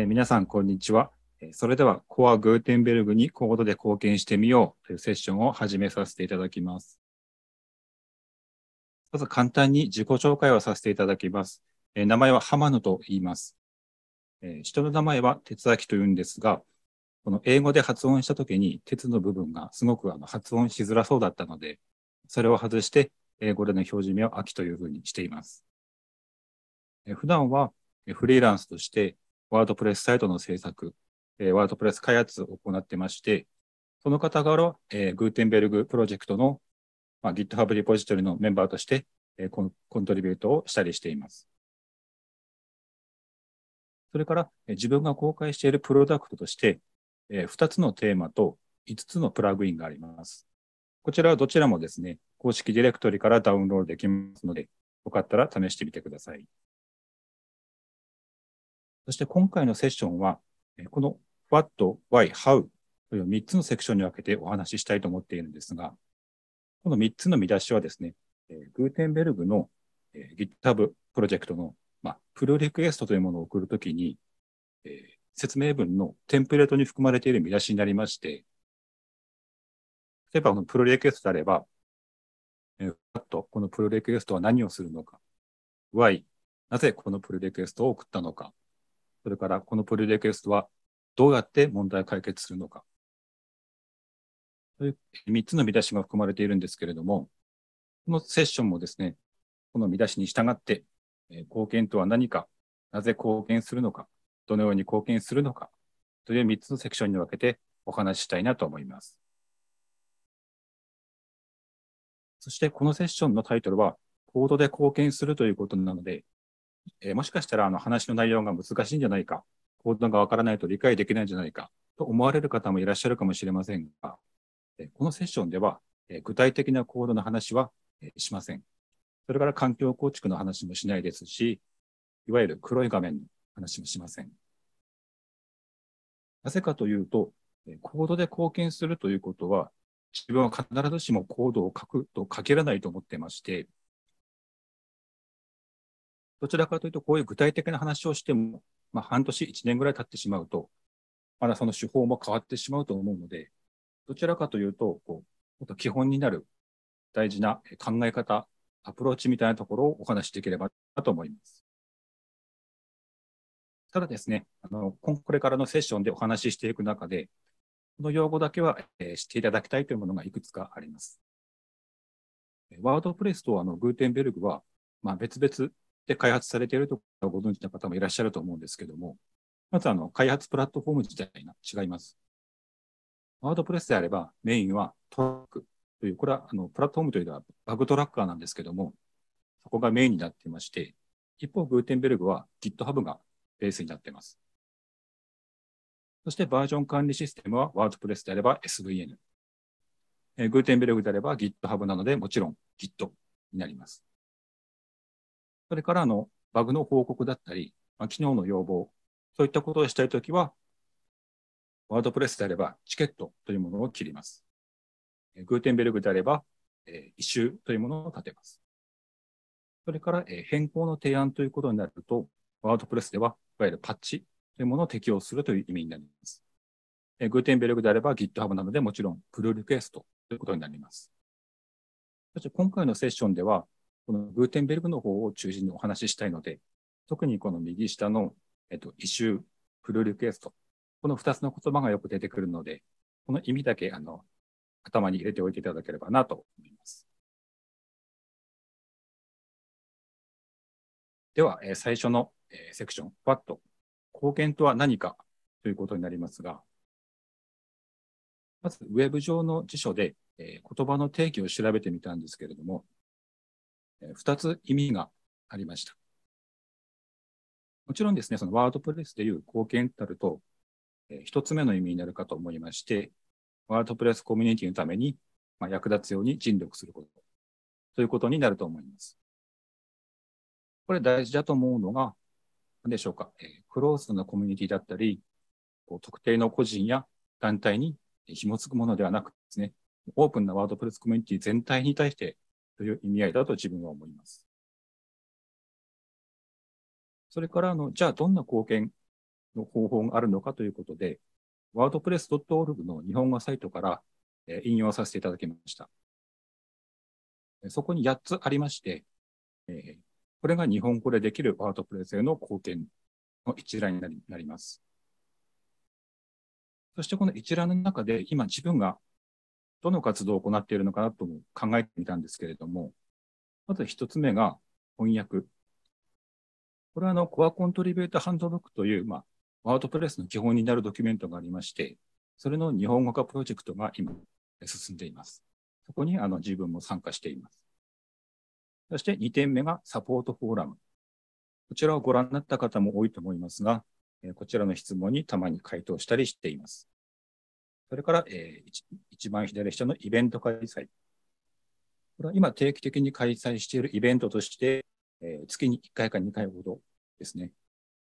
えー、皆さん、こんにちは。それでは、コアグーテンベルグにコードで貢献してみようというセッションを始めさせていただきます。まず簡単に自己紹介をさせていただきます。えー、名前は浜野と言います。えー、人の名前は鉄明と言うんですが、この英語で発音したときに、鉄の部分がすごくあの発音しづらそうだったので、それを外して、英語での表示名を秋というふうにしています。普段はフリーランスとして、ワードプレスサイトの制作、えー、ワードプレス開発を行ってまして、その方ら、えー、グーテンベルグプロジェクトの、まあ、GitHub リポジトリのメンバーとして、えー、コンコントリビュートをしたりしています。それから、えー、自分が公開しているプロダクトとして、えー、2つのテーマと5つのプラグインがあります。こちらはどちらもですね、公式ディレクトリからダウンロードできますので、よかったら試してみてください。そして今回のセッションは、この What, Why, How という3つのセクションに分けてお話ししたいと思っているんですが、この3つの見出しはですね、グーテンベルグの GitHub プロジェクトの、まプルリクエストというものを送るときに、え説明文のテンプレートに含まれている見出しになりまして、例えばこのプロリクエストであれば、えー、このプロリクエストは何をするのか、why、なぜこのプロリクエストを送ったのか、それからこのプリリクエストはどうやって問題を解決するのか。という3つの見出しが含まれているんですけれども、このセッションもですね、この見出しに従って、貢献とは何か、なぜ貢献するのか、どのように貢献するのか、という3つのセクションに分けてお話ししたいなと思います。そしてこのセッションのタイトルは、コードで貢献するということなので、えー、もしかしたらあの話の内容が難しいんじゃないか、行動がわからないと理解できないんじゃないかと思われる方もいらっしゃるかもしれませんが、えこのセッションでは、え具体的な行動の話は、えしません。それから環境構築の話もしないですし、いわゆる黒い画面の話もしません。なぜかというと、行動で貢献するということは、自分は必ずしも行動を書くと書けらないと思ってまして、どちらかというと、こういう具体的な話をしても、まあ、半年、一年ぐらい経ってしまうと、まだその手法も変わってしまうと思うので、どちらかというと、こう、もっと基本になる大事な考え方、アプローチみたいなところをお話しできればなと思います。ただですね、あの、これからのセッションでお話ししていく中で、この用語だけは、えー、知っていただきたいというものがいくつかあります。ワードプレスとあのグーテンベルグは、まあ、別々で開発されているところをご存知の方もいらっしゃると思うんですけども、まずあの開発プラットフォーム自体が違います。ワードプレスであればメインはトラックという、これはあのプラットフォームというのはバグトラッカーなんですけども、そこがメインになっていまして、一方、グーテンベルグは GitHub がベースになっています。そしてバージョン管理システムはワードプレスであれば SVN。グーテンベルグであれば GitHub なので、もちろん Git になります。それからあのバグの報告だったり、まあ、機能の要望、そういったことをしたいときは、ワードプレスであればチケットというものを切ります。グーテンベルグであれば、えー、一周というものを立てます。それから、えー、変更の提案ということになると、ワードプレスでは、いわゆるパッチというものを適用するという意味になります。えー、グーテンベルグであれば GitHub などでもちろんプルリクエストということになります。そして今回のセッションでは、このグーテンベルクの方を中心にお話ししたいので、特にこの右下の、えっと、異臭、プルリクエスト、この2つの言葉がよく出てくるので、この意味だけ、あの、頭に入れておいていただければなと思います。では、えー、最初の、えー、セクション、ファット、貢献とは何かということになりますが、まず、ウェブ上の辞書で、えー、言葉の定義を調べてみたんですけれども、2つ意味がありました。もちろんですね、そのワードプレスでいう貢献たると、1つ目の意味になるかと思いまして、ワードプレスコミュニティのために役立つように尽力すること、ということになると思います。これ大事だと思うのが、何でしょうか、クローズなコミュニティだったり、特定の個人や団体に紐付くものではなくですね、オープンなワードプレスコミュニティ全体に対してという意味合いだと自分は思います。それからあの、じゃあどんな貢献の方法があるのかということで、wordpress.org の日本語サイトから引用させていただきました。そこに8つありまして、これが日本語でできるワードプレスへの貢献の一覧になります。そしてこの一覧の中で今自分がどの活動を行っているのかなとも考えてみたんですけれども、まず一つ目が翻訳。これはあの、コアコントリビュータハンドブックという、まあ、ワードプレスの基本になるドキュメントがありまして、それの日本語化プロジェクトが今進んでいます。そこにあの自分も参加しています。そして2点目がサポートフォーラム。こちらをご覧になった方も多いと思いますが、こちらの質問にたまに回答したりしています。それから、えー、一番左下のイベント開催。これは今定期的に開催しているイベントとして、えー、月に1回か2回ほどですね、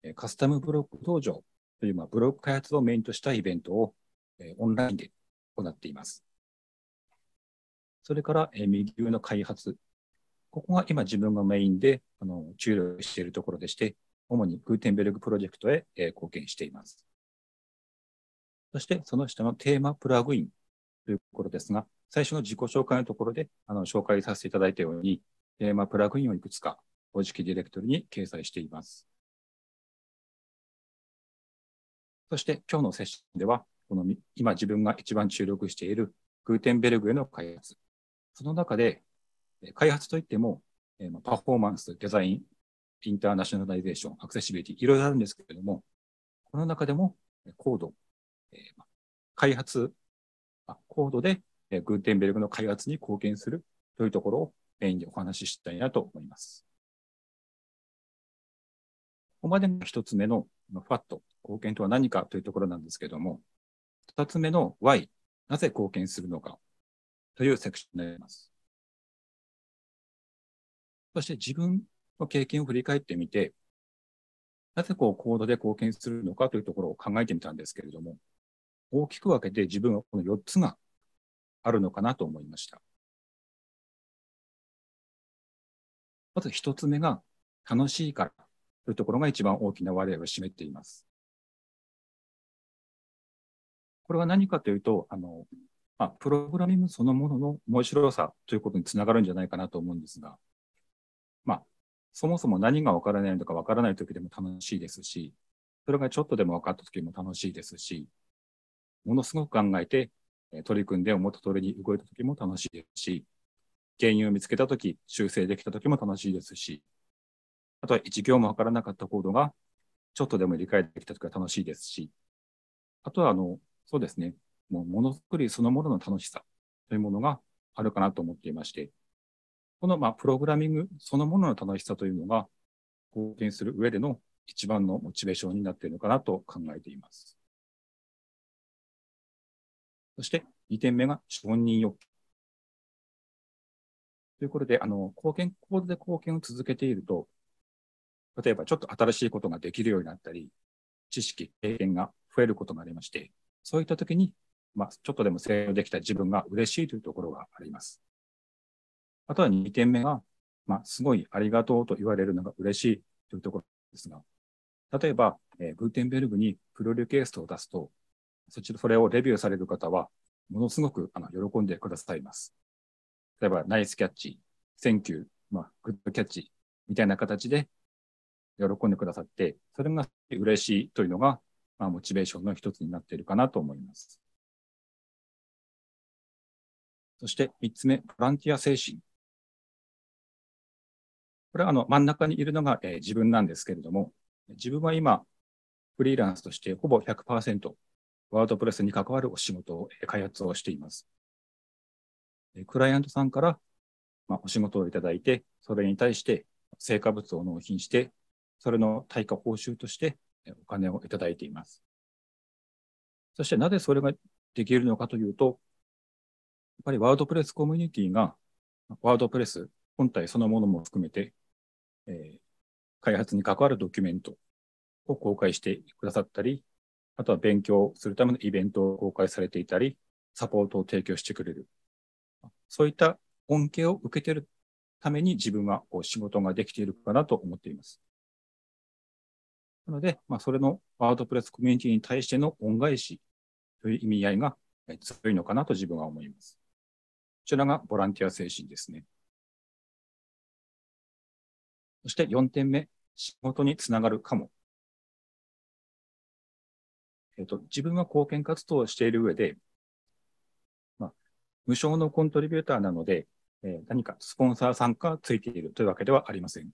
えカスタムブロック登場という、まあ、ブロック開発をメインとしたイベントを、えー、オンラインで行っています。それから、えー、右上の開発。ここが今自分がメインであの注力しているところでして、主にグーテンベルグプロジェクトへ、えー、貢献しています。そしてその下のテーマプラグインというところですが、最初の自己紹介のところであの紹介させていただいたように、テーマプラグインをいくつか公式ディレクトリに掲載しています。そして今日のセッションでは、この今自分が一番注力しているグーテンベルグへの開発。その中で、開発といっても、パフォーマンス、デザイン、インターナショナライゼーション、アクセシビリティ、いろいろあるんですけれども、この中でもコードえー、開発、コードで、えー、グーテンベルグの開発に貢献するというところをメインにお話ししたいなと思います。ここまでの一つ目の FAT、貢献とは何かというところなんですけども、二つ目の Y、なぜ貢献するのかというセクションになります。そして自分の経験を振り返ってみて、なぜこうコードで貢献するのかというところを考えてみたんですけれども、大きく分けて自分はこの4つがあるのかなと思いました。まず1つ目が楽しいからというところが一番大きな割合を占めています。これは何かというと、あの、まあ、プログラミングそのものの面白さということにつながるんじゃないかなと思うんですが、まあ、そもそも何がわからないのかわからない時でも楽しいですし、それがちょっとでも分かった時も楽しいですし、ものすごく考えて、取り組んで思った通りに動いた時も楽しいですし、原因を見つけた時、修正できた時も楽しいですし、あとは一行もわからなかったコードが、ちょっとでも理解できた時は楽しいですし、あとは、あの、そうですね、もうものづくりそのものの楽しさというものがあるかなと思っていまして、この、まあ、プログラミングそのものの楽しさというのが、貢献する上での一番のモチベーションになっているのかなと考えています。そして2点目が承認欲求。ということで、あの、貢献、構図で貢献を続けていると、例えばちょっと新しいことができるようになったり、知識、経験が増えることがありまして、そういった時に、まあ、ちょっとでも成長できた自分が嬉しいというところがあります。あとは2点目が、まあ、すごいありがとうと言われるのが嬉しいというところですが、例えば、えー、グーテンベルグにプロリュケーストを出すと、そちら、それをレビューされる方は、ものすごくあの喜んでくださいます。例えば、ナイスキャッチ、センキュー、まあ、グッドキャッチみたいな形で喜んでくださって、それが嬉しいというのが、まあ、モチベーションの一つになっているかなと思います。そして三つ目、ボランティア精神。これはあの真ん中にいるのが、えー、自分なんですけれども、自分は今、フリーランスとしてほぼ100%ワードプレスに関わるお仕事を、開発をしています。クライアントさんから、まあ、お仕事をいただいて、それに対して成果物を納品して、それの対価報酬としてお金をいただいています。そしてなぜそれができるのかというと、やっぱりワードプレスコミュニティが、ワードプレス本体そのものも含めて、えー、開発に関わるドキュメントを公開してくださったり、あとは勉強するためのイベントを公開されていたり、サポートを提供してくれる。そういった恩恵を受けているために自分はこう仕事ができているかなと思っています。なので、まあ、それのワードプレスコミュニティに対しての恩返しという意味合いが強いのかなと自分は思います。こちらがボランティア精神ですね。そして4点目、仕事につながるかもえっと、自分は貢献活動をしている上で、まあ、無償のコントリビューターなので、えー、何かスポンサーさんがついているというわけではありません。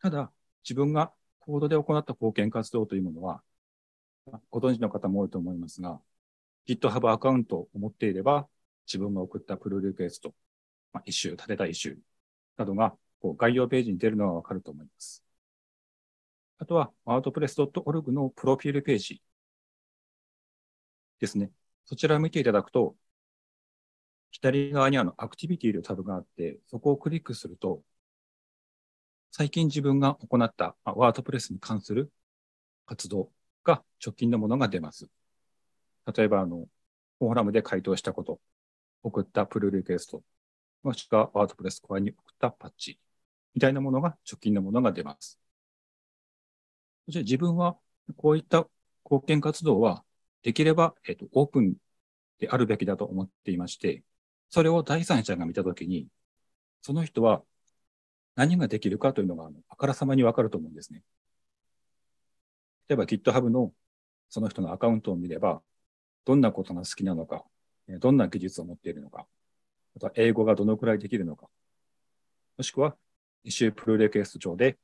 ただ、自分がコードで行った貢献活動というものは、ご存知の方も多いと思いますが、GitHub アカウントを持っていれば、自分が送ったプルリクエスト、まあ、イシュー、立てたイシューなどがこう概要ページに出るのはわかると思います。あとは wordpress.org のプロフィールページですね。そちらを見ていただくと、左側にあのアクティビティというタブがあって、そこをクリックすると、最近自分が行ったワードプレスに関する活動が直近のものが出ます。例えば、あの、フォーラムで回答したこと、送ったプルリクエスト、もしくはワードプレスコアに送ったパッチみたいなものが直近のものが出ます。そして自分はこういった貢献活動はできれば、えっと、オープンであるべきだと思っていまして、それを第三者が見たときに、その人は何ができるかというのが、あからさまにわかると思うんですね。例えば GitHub のその人のアカウントを見れば、どんなことが好きなのか、どんな技術を持っているのか、また英語がどのくらいできるのか、もしくは、一周プロレクエスト上で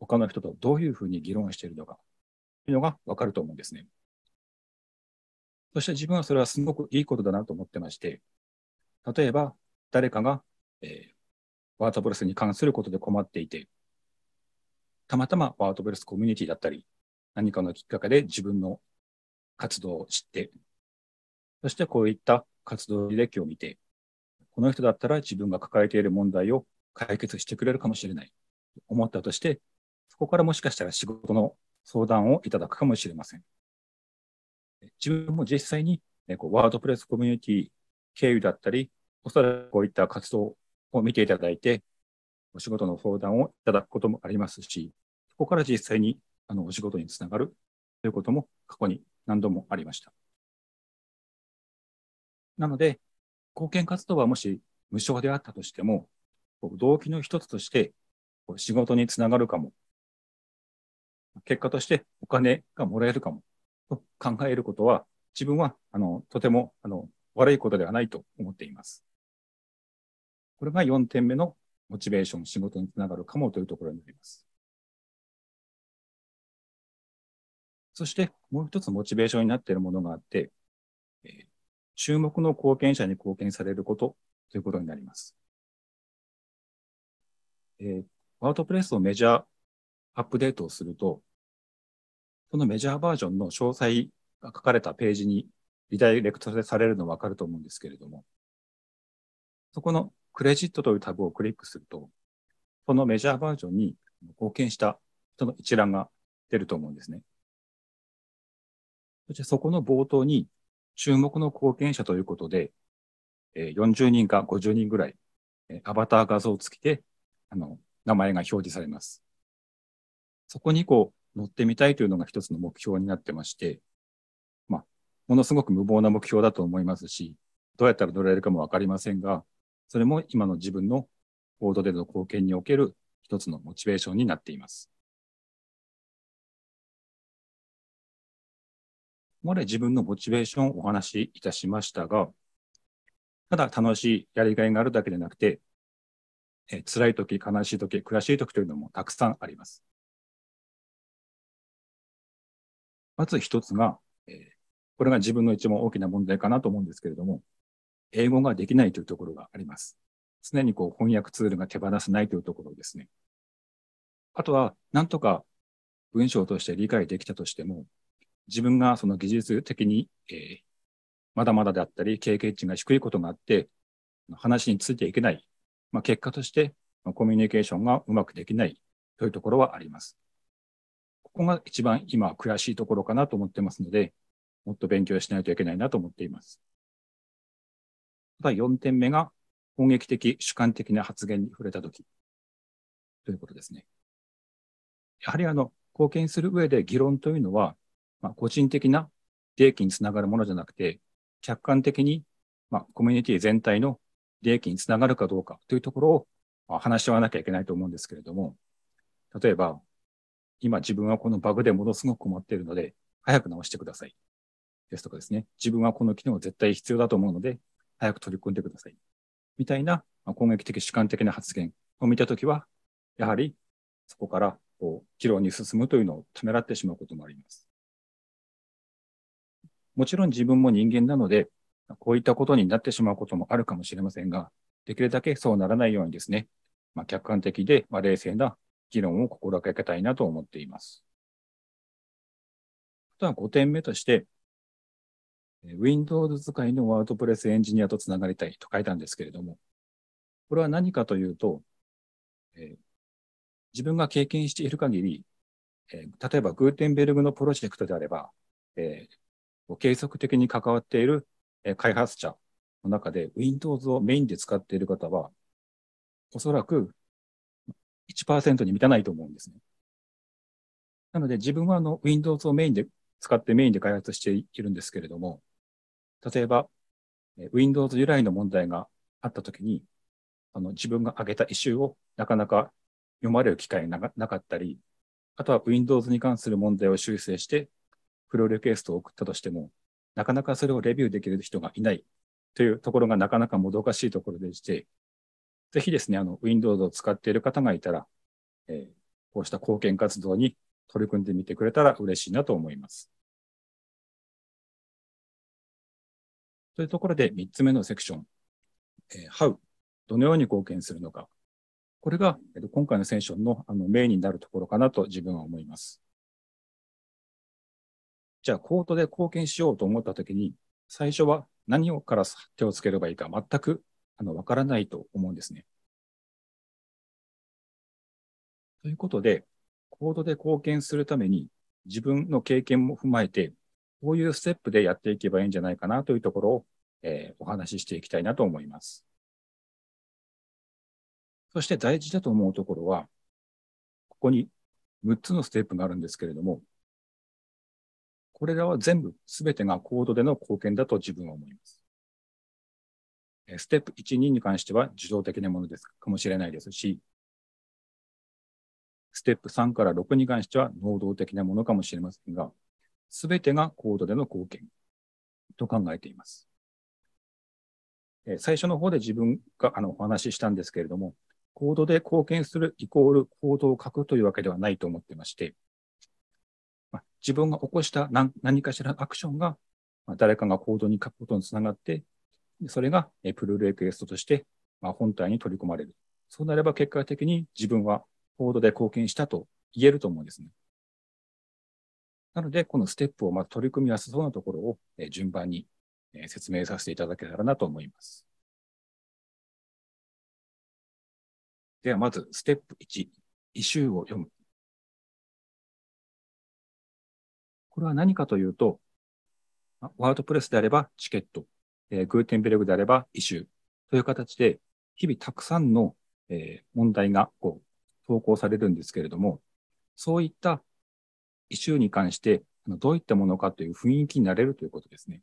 他の人とどういうふうに議論しているのかというのがわかると思うんですね。そして自分はそれはすごくいいことだなと思ってまして、例えば誰かが、えー、ワードプレスに関することで困っていて、たまたまワードプレスコミュニティだったり、何かのきっかけで自分の活動を知って、そしてこういった活動履歴を見て、この人だったら自分が抱えている問題を解決してくれるかもしれないと思ったとして、ここからもしかしたら仕事の相談をいただくかもしれません。自分も実際に、ね、こうワードプレスコミュニティ経由だったり、おそらくこういった活動を見ていただいて、お仕事の相談をいただくこともありますし、そこから実際にあのお仕事につながるということも過去に何度もありました。なので、貢献活動はもし無償であったとしても、動機の一つとして仕事につながるかも結果としてお金がもらえるかもと考えることは、自分は、あの、とても、あの、悪いことではないと思っています。これが4点目のモチベーション、仕事につながるかもというところになります。そしてもう一つモチベーションになっているものがあって、えー、注目の貢献者に貢献されることということになります。えー、ワードプレスのメジャーアップデートをすると、そのメジャーバージョンの詳細が書かれたページにリダイレクトされるのわかると思うんですけれども、そこのクレジットというタブをクリックすると、そのメジャーバージョンに貢献した人の一覧が出ると思うんですね。そしてそこの冒頭に注目の貢献者ということで、40人か50人ぐらい、アバター画像付きで、あの、名前が表示されます。そこにこう、乗ってみたいというのが一つの目標になってまして、まあ、ものすごく無謀な目標だと思いますし、どうやったら乗れるかもわかりませんが、それも今の自分のオードでの貢献における一つのモチベーションになっています。ここまで自分のモチベーションをお話しいたしましたが、ただ楽しい、やりがいがあるだけでなくて、え辛い時、悲しい時、悔しい時というのもたくさんあります。まず一つが、えー、これが自分の一番大きな問題かなと思うんですけれども、英語ができないというところがあります。常にこう翻訳ツールが手放せないというところですね。あとは、なんとか文章として理解できたとしても、自分がその技術的に、えー、まだまだであったり、経験値が低いことがあって、話についていけない。まあ、結果として、コミュニケーションがうまくできないというところはあります。ここが一番今悔しいところかなと思ってますので、もっと勉強しないといけないなと思っています。また4点目が、攻撃的、主観的な発言に触れたとき、ということですね。やはりあの、貢献する上で議論というのは、まあ、個人的な利益につながるものじゃなくて、客観的に、まあ、コミュニティ全体の利益につながるかどうかというところを、まあ、話し合わなきゃいけないと思うんですけれども、例えば、今自分はこのバグでものすごく困っているので、早く直してください。ですとかですね、自分はこの機能絶対必要だと思うので、早く取り組んでください。みたいな、まあ、攻撃的主観的な発言を見たときは、やはりそこからこう議論に進むというのをためらってしまうこともあります。もちろん自分も人間なので、こういったことになってしまうこともあるかもしれませんが、できるだけそうならないようにですね、まあ、客観的で、まあ、冷静な議論を心がけたいなと思っています。あとは5点目として、Windows 使いの WordPress エンジニアとつながりたいと書いたんですけれども、これは何かというと、え自分が経験している限り、え例えばグーテンベルグのプロジェクトであれば、え継続的に関わっている、え開発者の中で Windows をメインで使っている方は、おそらく1%に満たないと思うんですね。なので自分はあの Windows をメインで使ってメインで開発しているんですけれども、例えば Windows 由来の問題があったときに、あの自分が挙げたイシューをなかなか読まれる機会がなかったり、あとは Windows に関する問題を修正してフローリケーストを送ったとしても、なかなかそれをレビューできる人がいないというところがなかなかもどかしいところでして、ぜひですね、あの、Windows を使っている方がいたら、えー、こうした貢献活動に取り組んでみてくれたら嬉しいなと思います。というところで3つ目のセクション、えー、How、どのように貢献するのか。これが、えー、今回のセッションのあのメインになるところかなと自分は思います。じゃあ、コートで貢献しようと思ったときに、最初は何をから手をつければいいか全くあの、わからないと思うんですね。ということで、コードで貢献するために、自分の経験も踏まえて、こういうステップでやっていけばいいんじゃないかなというところを、えー、お話ししていきたいなと思います。そして大事だと思うところは、ここに6つのステップがあるんですけれども、これらは全部、すべてがコードでの貢献だと自分は思います。ステップ1、2に関しては自動的なものですかもしれないですし、ステップ3から6に関しては能動的なものかもしれませんが、すべてがコードでの貢献と考えています。最初の方で自分があのお話ししたんですけれども、コードで貢献するイコールコードを書くというわけではないと思ってまして、自分が起こした何何かしらのアクションが誰かが行動に書くことにつながってそれがプルレクエストとして、ま本体に取り込まれる。そうなれば結果的に自分はコードで貢献したと言えると思うんですね。なので、このステップをまず取り組みやすそうなところを順番に説明させていただけたらなと思います。では、まず、ステップ1、イシューを読む。これは何かというと、ワードプレスであればチケット、えー、グーテンベルグであれば異臭という形で、日々たくさんの、えー、問題がこう投稿されるんですけれども、そういった異臭に関して、どういったものかという雰囲気になれるということですね。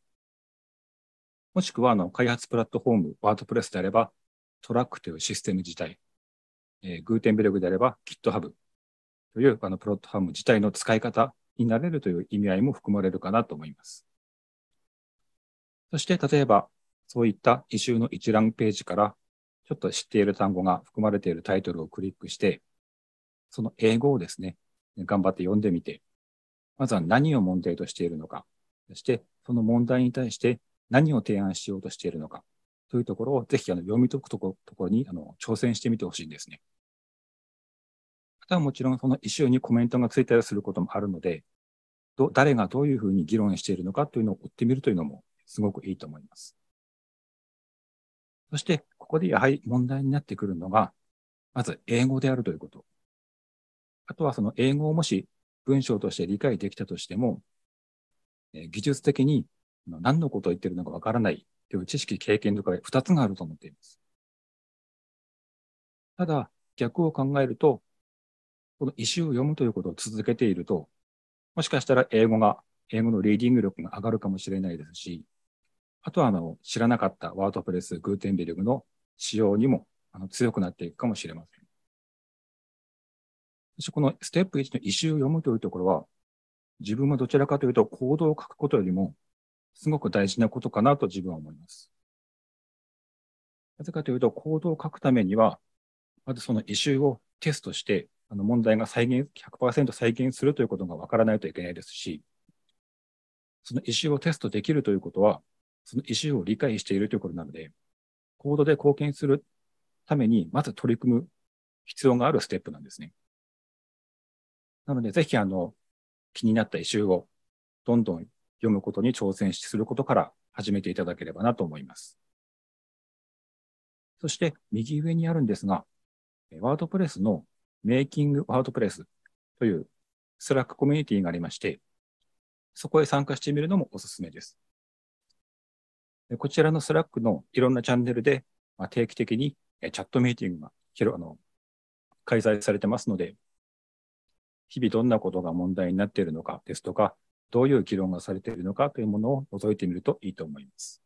もしくは、あの、開発プラットフォーム、ワードプレスであれば、トラックというシステム自体、えー、グーテンベルグであれば、GitHub という、あの、プロットフォーム自体の使い方になれるという意味合いも含まれるかなと思います。そして、例えば、そういった異臭の一覧ページから、ちょっと知っている単語が含まれているタイトルをクリックして、その英語をですね、頑張って読んでみて、まずは何を問題としているのか、そしてその問題に対して何を提案しようとしているのか、というところをぜひあの読み解くところにあの挑戦してみてほしいんですね。あとはもちろんそのイシューにコメントがついたりすることもあるので、ど誰がどういうふうに議論しているのかというのを追ってみるというのもすごくいいと思います。そして、ここでやはり問題になってくるのが、まず英語であるということ。あとはその英語をもし文章として理解できたとしても、技術的に何のことを言ってるのかわからないという知識、経験とか2つがあると思っています。ただ、逆を考えると、この石を読むということを続けていると、もしかしたら英語が、英語のリーディング力が上がるかもしれないですし、あとはあの知らなかったワードプレス、グーテンベルグの仕様にもあの強くなっていくかもしれません。そしてこのステップ1の異臭を読むというところは、自分はどちらかというと行動を書くことよりも、すごく大事なことかなと自分は思います。なぜかというと、行動を書くためには、まずその異臭をテストして、あの問題が再現、100%再現するということがわからないといけないですし、その異臭をテストできるということは、その意思を理解しているということなので、コードで貢献するために、まず取り組む必要があるステップなんですね。なので、ぜひ、あの、気になった異臭をどんどん読むことに挑戦することから始めていただければなと思います。そして、右上にあるんですが、ワードプレスのメイキングワードプレスというスラックコミュニティがありまして、そこへ参加してみるのもおすすめです。こちらのスラックのいろんなチャンネルで、まあ、定期的にチャットミーティングが広あの開催されてますので、日々どんなことが問題になっているのかですとか、どういう議論がされているのかというものを覗いてみるといいと思います。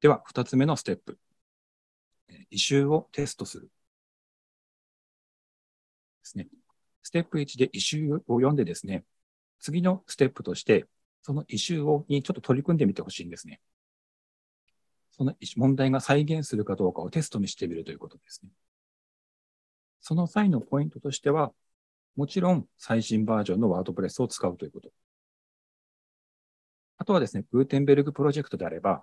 では、二つ目のステップ。異臭をテストする。ですね。ステップ1で異臭を読んでですね、次のステップとして、その異臭をにちょっと取り組んでみてほしいんですね。その問題が再現するかどうかをテストにしてみるということですね。その際のポイントとしては、もちろん最新バージョンのワードプレスを使うということ。あとはですね、グーテンベルグプロジェクトであれば、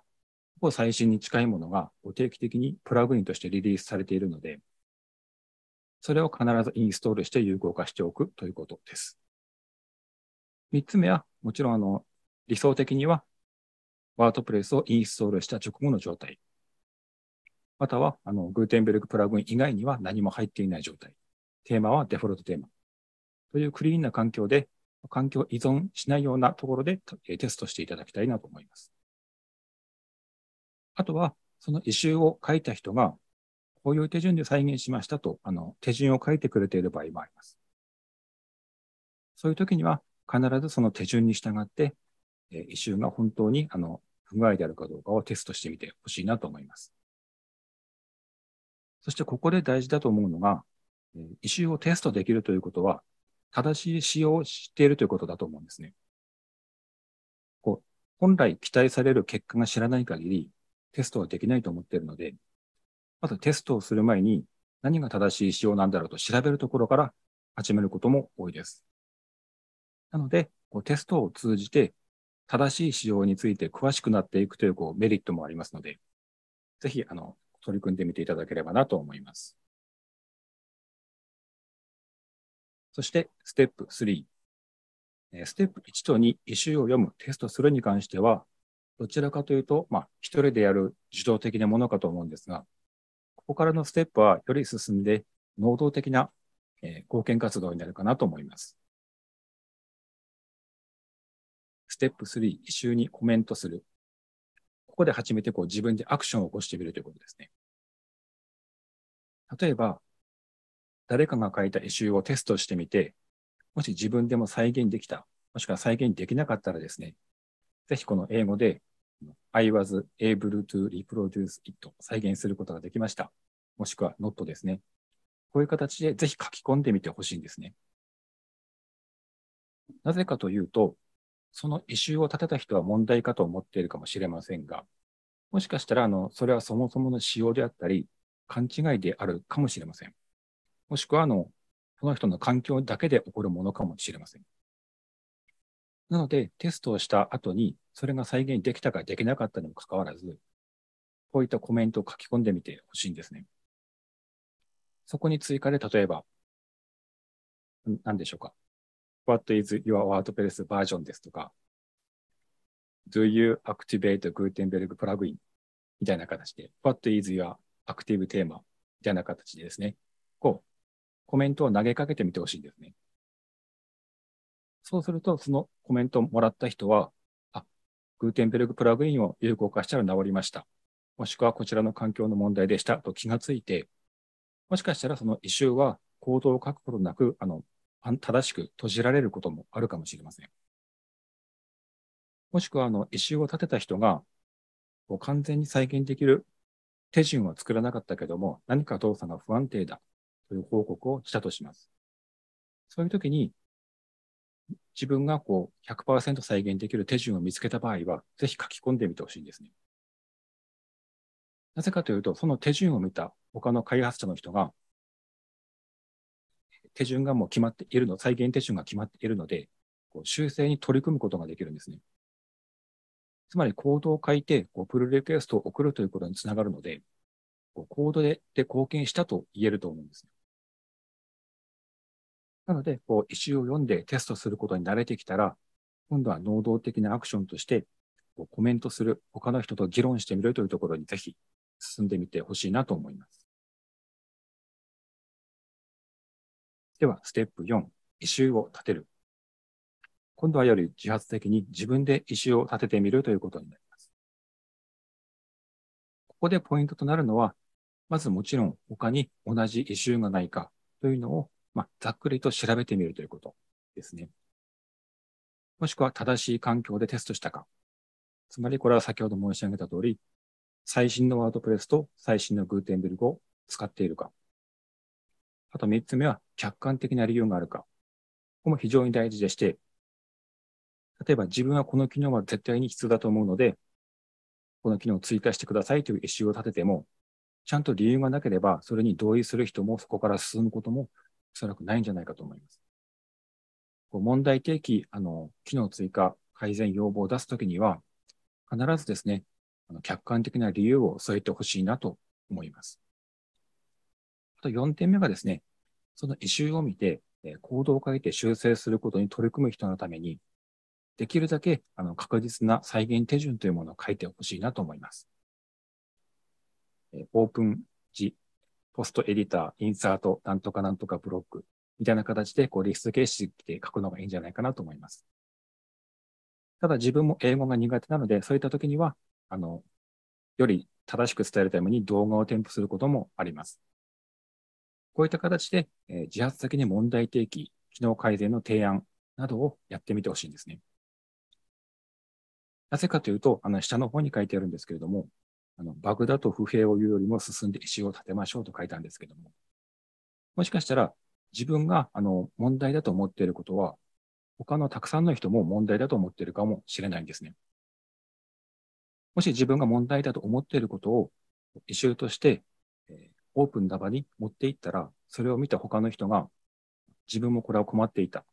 ほぼ最新に近いものが定期的にプラグインとしてリリースされているので、それを必ずインストールして有効化しておくということです。3つ目は、もちろんあの理想的にはワードプレスをインストールした直後の状態。または、あの、グーテンベルクプラグイン以外には何も入っていない状態。テーマはデフォルトテーマ。というクリーンな環境で、環境依存しないようなところでテストしていただきたいなと思います。あとは、その異臭を書いた人が、こういう手順で再現しましたと、あの、手順を書いてくれている場合もあります。そういう時には、必ずその手順に従って、え異臭が本当にあの不具合であるかどうかをテストしてみてほしいなと思います。そしてここで大事だと思うのが、異臭をテストできるということは、正しい使用を知っているということだと思うんですね。こう本来期待される結果が知らない限り、テストはできないと思っているので、まずテストをする前に何が正しい仕様なんだろうと調べるところから始めることも多いです。なので、こうテストを通じて正しい仕様について詳しくなっていくというこうメリットもありますので、ぜひあの取り組んでみていただければなと思います。そして、ステップ3。ステップ1と2、一周を読む、テストするに関しては、どちらかというと、まあ、一人でやる受動的なものかと思うんですが、ここからのステップはより進んで、能動的な、えー、貢献活動になるかなと思います。テップ3、異臭にコメントする。ここで初めてこう自分でアクションを起こしてみるということですね。例えば、誰かが書いた異臭をテストしてみて、もし自分でも再現できた、もしくは再現できなかったらですね、ぜひこの英語で I was able to reproduce it 再現することができました。もしくは not ですね。こういう形でぜひ書き込んでみてほしいんですね。なぜかというと、その異臭を立てた人は問題かと思っているかもしれませんが、もしかしたら、あの、それはそもそもの仕様であったり、勘違いであるかもしれません。もしくは、あの、その人の環境だけで起こるものかもしれません。なので、テストをした後に、それが再現できたかできなかったにもかかわらず、こういったコメントを書き込んでみてほしいんですね。そこに追加で、例えば、何でしょうか。What is your WordPress version ですとか、Do you activate Gutenberg plugin? みたいな形で、What is your active tema? みたいな形でですね、こう、コメントを投げかけてみてほしいんですね。そうすると、そのコメントをもらった人は、あ、Gutenberg プラグインを有効化したら治りました。もしくはこちらの環境の問題でしたと気がついて、もしかしたらそのイシューは行動を書くことなく、あの、正しく閉じられることもあるかもしれません。もしくは、あの、一周を立てた人が、こう完全に再現できる手順は作らなかったけども、何か動作が不安定だという報告をしたとします。そういう時に、自分がこう100%再現できる手順を見つけた場合は、ぜひ書き込んでみてほしいんですね。なぜかというと、その手順を見た他の開発者の人が、手順がもう決まっているの、再現手順が決まっているので、こう修正に取り組むことができるんですね。つまりコードを書いて、こうプルリクエストを送るということにつながるので、こうコードでで貢献したと言えると思うんです、ね。なので、こう、一周を読んでテストすることに慣れてきたら、今度は能動的なアクションとして、コメントする、他の人と議論してみるというところにぜひ進んでみてほしいなと思います。では、ステップ4、異臭を立てる。今度はより自発的に自分で異臭を立ててみるということになります。ここでポイントとなるのは、まずもちろん他に同じ異臭がないかというのを、まあ、ざっくりと調べてみるということですね。もしくは正しい環境でテストしたか。つまりこれは先ほど申し上げた通り、最新のワードプレスと最新のグーテンベルクを使っているか。あと3つ目は客観的な理由があるか。ここも非常に大事でして、例えば自分はこの機能は絶対に必要だと思うので、この機能を追加してくださいという意思を立てても、ちゃんと理由がなければ、それに同意する人もそこから進むこともおそらくないんじゃないかと思います。こう問題提起、あの、機能追加、改善要望を出すときには、必ずですね、あの客観的な理由を添えてほしいなと思います。あと4点目がですね、その異臭を見て、え行動を変えて修正することに取り組む人のために、できるだけあの確実な再現手順というものを書いてほしいなと思います。えオープン時、ポストエディター、インサート、なんとかなんとかブロックみたいな形でこうリスト形式で書くのがいいんじゃないかなと思います。ただ自分も英語が苦手なので、そういった時には、あの、より正しく伝えるために動画を添付することもあります。こういった形で、えー、自発的に問題提起、機能改善の提案などをやってみてほしいんですね。なぜかというと、あの、下の方に書いてあるんですけれども、あの、バグだと不平を言うよりも進んで石を立てましょうと書いたんですけども、もしかしたら自分が、あの、問題だと思っていることは、他のたくさんの人も問題だと思っているかもしれないんですね。もし自分が問題だと思っていることを、異臭としてオープンな場に持っていったら、それを見た他の人が、自分もこれは困っていた。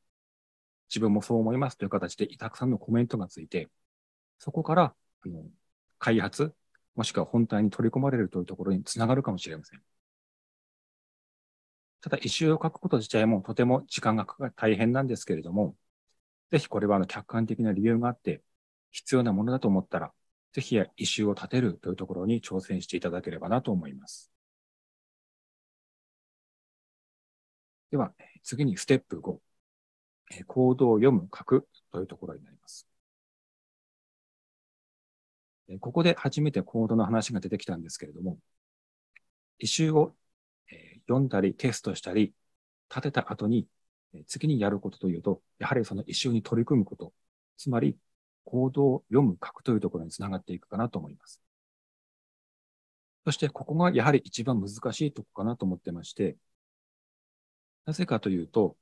自分もそう思いますという形で、たくさんのコメントがついて、そこから、あの、開発、もしくは本体に取り込まれるというところにつながるかもしれません。ただ、一周を書くこと自体もとても時間がかかる大変なんですけれども、ぜひこれはあの客観的な理由があって、必要なものだと思ったら、ぜひ一周を立てるというところに挑戦していただければなと思います。では、次にステップ5。ードを読む、書くというところになります。ここで初めてコードの話が出てきたんですけれども、一周を読んだりテストしたり立てた後に次にやることというと、やはりその一周に取り組むこと、つまりコードを読む、書くというところにつながっていくかなと思います。そしてここがやはり一番難しいとこかなと思ってまして、なぜかというと、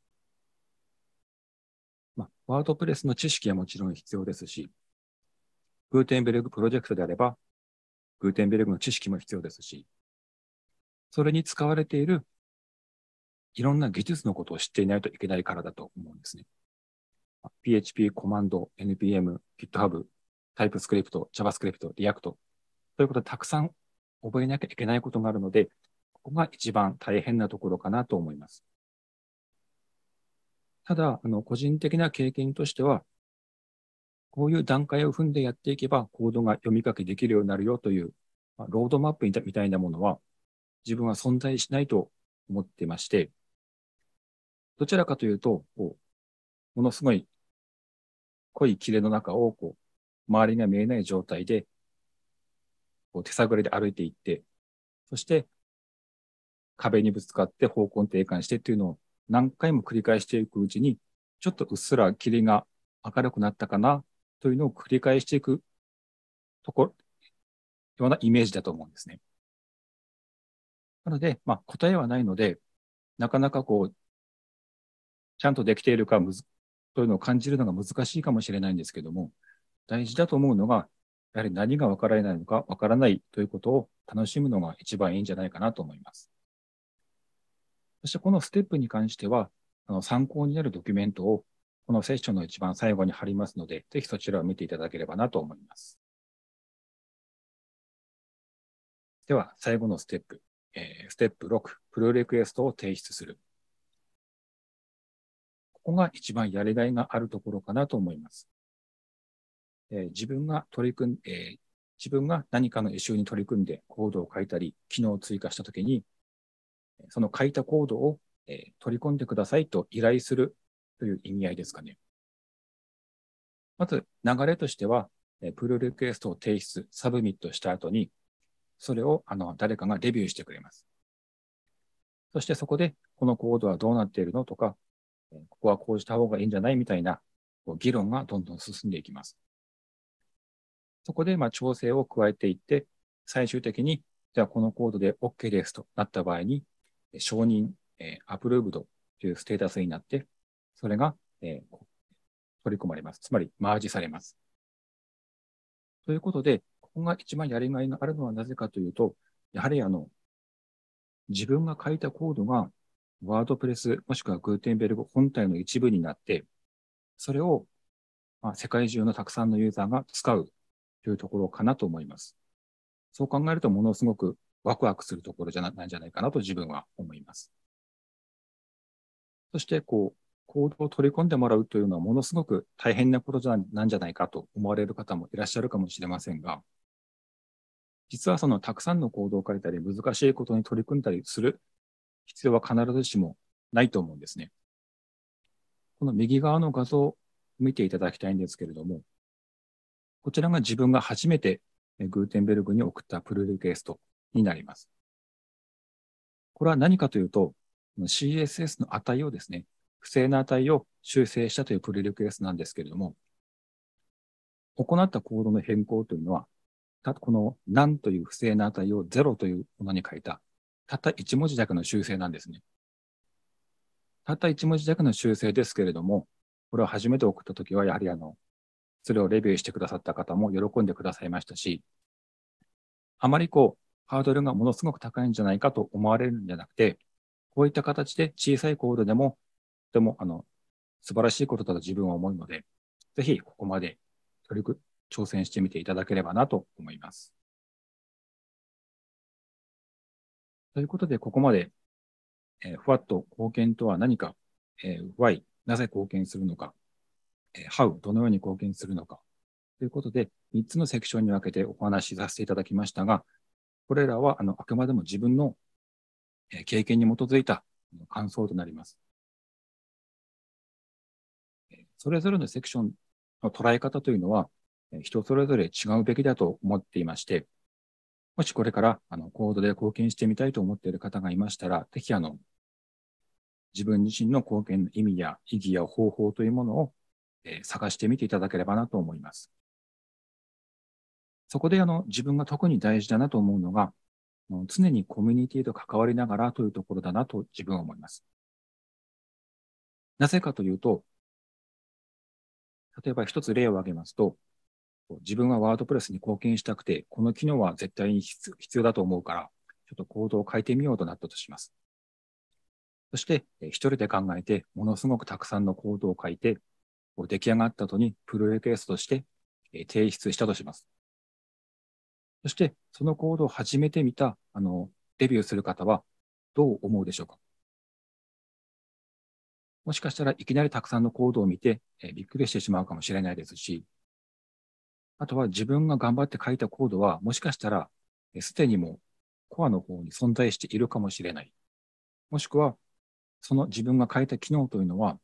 まワードプレスの知識はもちろん必要ですし、グーテンベルグプロジェクトであれば、グーテンベルグの知識も必要ですし、それに使われているいろんな技術のことを知っていないといけないからだと思うんですね。PHP、コマンド、NPM、GitHub、TypeScript、JavaScript、React ということでたくさん覚えなきゃいけないことがあるので、ここが一番大変なところかなと思います。ただ、あの個人的な経験としては、こういう段階を踏んでやっていけば、コードが読み書きできるようになるよという、まあ、ロードマップみたいなものは、自分は存在しないと思ってまして、どちらかというと、こうものすごい濃いキレの中をこう周りが見えない状態でこう手探りで歩いていって、そして壁にぶつかって方向転換してっていうのを何回も繰り返していくうちに、ちょっとうっすら霧が明るくなったかなというのを繰り返していくところ、ようなイメージだと思うんですね。なので、まあ、答えはないので、なかなかこう、ちゃんとできているかむず、というのを感じるのが難しいかもしれないんですけども、大事だと思うのが、やはり何が分からないのか分からないということを楽しむのが一番いいんじゃないかなと思います。そしてこのステップに関しては、あの参考になるドキュメントをこのセッションの一番最後に貼りますので、ぜひそちらを見ていただければなと思います。では、最後のステップ。えー、ステップ6、プロリクエストを提出する。ここが一番やりがいがあるところかなと思います。えー、自分が取り組ん、えー、自分が何かの一周に取り組んでコードを書いたり、機能を追加したときに、その書いたコードを取り込んでくださいと依頼するという意味合いですかね。まず流れとしては、プルリクエストを提出、サブミットした後に、それをあの誰かがレビューしてくれます。そしてそこで、このコードはどうなっているのとか、ここはこうした方がいいんじゃないみたいな議論がどんどん進んでいきます。そこでまあ調整を加えていって、最終的に、じゃあこのコードで OK ですとなった場合に、承認、えー、アプローブドというステータスになって、それが、えー、取り込まれます。つまり、マージされます。ということで、ここが一番やりがいがあるのはなぜかというと、やはりあの、自分が書いたコードが、ワードプレス、もしくはグーテンベルグ本体の一部になって、それを、まあ、世界中のたくさんのユーザーが使うというところかなと思います。そう考えると、ものすごくワクワクするところじゃなないんじゃないかなと自分は思います。そして、こう、行動を取り込んでもらうというのはものすごく大変なことなんじゃないかと思われる方もいらっしゃるかもしれませんが、実はそのたくさんの行動を変えたり難しいことに取り組んだりする必要は必ずしもないと思うんですね。この右側の画像を見ていただきたいんですけれども、こちらが自分が初めてグーテンベルグに送ったプルリクエストになります。これは何かというと、CSS の値をですね、不正な値を修正したというプレリクエストなんですけれども、行ったコードの変更というのは、たこの何という不正な値を0というものに書いた、たった1文字だけの修正なんですね。たった1文字だけの修正ですけれども、これを初めて送ったときは、やはりあの、それをレビューしてくださった方も喜んでくださいましたし、あまりこう、ハードルがものすごく高いんじゃないかと思われるんじゃなくて、こういった形で小さいコードでも、とてもあの素晴らしいことだと自分は思うので、ぜひここまで取り挑戦してみていただければなと思います。ということで、ここまで、えー、ふわっと貢献とは何か、えー、why、なぜ貢献するのか、えー、how、どのように貢献するのか、ということで、3つのセクションに分けてお話しさせていただきましたが、これらはあのあくまでも自分の経験に基づいた感想となります。それぞれのセクションの捉え方というのは、人それぞれ違うべきだと思っていまして、もしこれからあのコードで貢献してみたいと思っている方がいましたら、ぜひあの、自分自身の貢献の意味や意義や方法というものを、えー、探してみていただければなと思います。そこであの自分が特に大事だなと思うのが、常にコミュニティと関わりながらというところだなと自分は思います。なぜかというと、例えば一つ例を挙げますと、自分はワードプレスに貢献したくて、この機能は絶対に必要だと思うから、ちょっと行動を変えてみようとなったとします。そして、一人で考えて、ものすごくたくさんの行動を書いて、出来上がった後にプロクエストとして提出したとします。そしてその行動を始めてみた、あの、デビューする方はどう思うでしょうかもしかしたらいきなりたくさんの行動を見て、えびっくりしてしまうかもしれないですし、あとは自分が頑張って書いたコードは、もしかしたら、すでにもコアの方に存在しているかもしれない。もしくは、その自分が書いた機能というのは、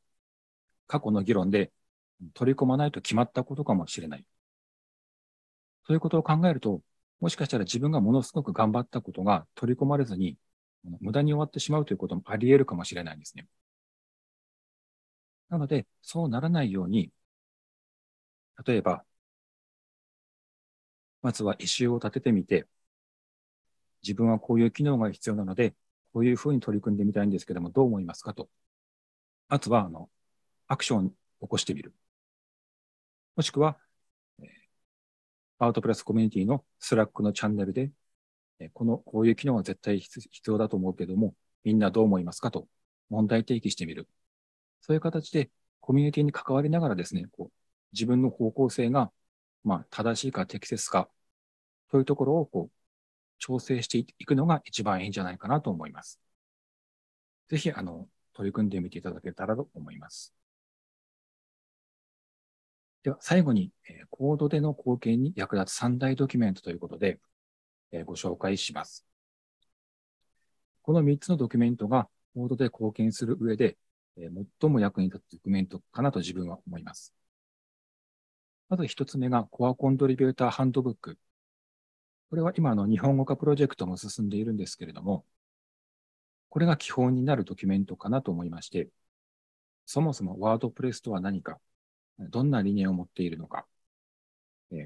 過去の議論で取り込まないと決まったことかもしれない。そういうことを考えると、もしかしたら自分がものすごく頑張ったことが取り込まれずに、無駄に終わってしまうということもあり得るかもしれないんですね。なので、そうならないように、例えば、まずは一周を立ててみて、自分はこういう機能が必要なので、こういうふうに取り組んでみたいんですけども、どう思いますかと。あとは、あの、アクションを起こしてみる。もしくは、アウトプラスコミュニティのスラックのチャンネルで、この、こういう機能は絶対必要だと思うけども、みんなどう思いますかと問題提起してみる。そういう形でコミュニティに関わりながらですね、こう自分の方向性が、まあ、正しいか適切かというところをこう調整していくのが一番いいんじゃないかなと思います。ぜひ、あの、取り組んでみていただけたらと思います。では最後に、コードでの貢献に役立つ三大ドキュメントということで、ご紹介します。この三つのドキュメントがコードで貢献する上で、最も役に立つドキュメントかなと自分は思います。まず一つ目がコアコンドリビューターハンドブック。これは今の日本語化プロジェクトも進んでいるんですけれども、これが基本になるドキュメントかなと思いまして、そもそもワードプレスとは何か、どんな理念を持っているのか、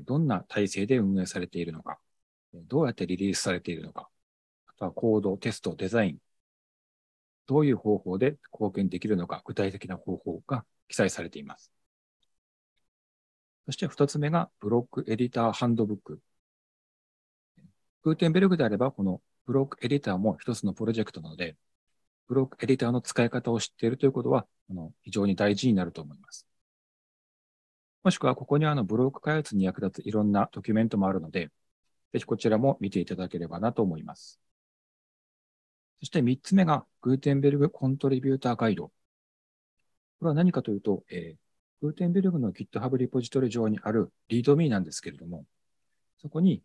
どんな体制で運営されているのか、どうやってリリースされているのか、あとはード、テスト、デザイン、どういう方法で貢献できるのか、具体的な方法が記載されています。そして二つ目がブロックエディターハンドブック。グーテンベルグであれば、このブロックエディターも一つのプロジェクトなので、ブロックエディターの使い方を知っているということは、あの非常に大事になると思います。もしくはここにあのブロック開発に役立ついろんなドキュメントもあるので、ぜひこちらも見ていただければなと思います。そして3つ目が、グーテンベルグコントリビューターガイド。これは何かというと、えー、グーテンベルグの GitHub リポジトリ上にある ReadMe なんですけれども、そこに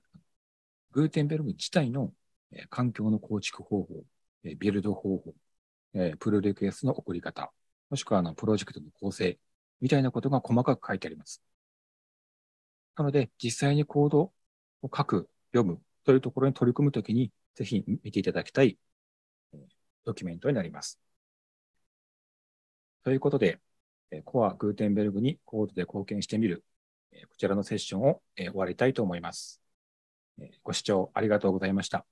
グーテンベルグ自体の環境の構築方法、ビルド方法、プルリクエストの送り方、もしくはあのプロジェクトの構成みたいなことが細かく書いてあります。なので、実際にコードを書く、読むというところに取り組むときに、ぜひ見ていただきたいドキュメントになります。ということで、コアグーテンベルグにコードで貢献してみる、こちらのセッションを終わりたいと思います。ご視聴ありがとうございました。